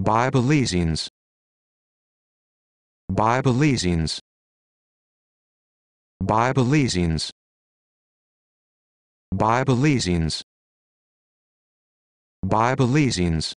Biblezians Biblezians Biblezians Biblezians Biblezians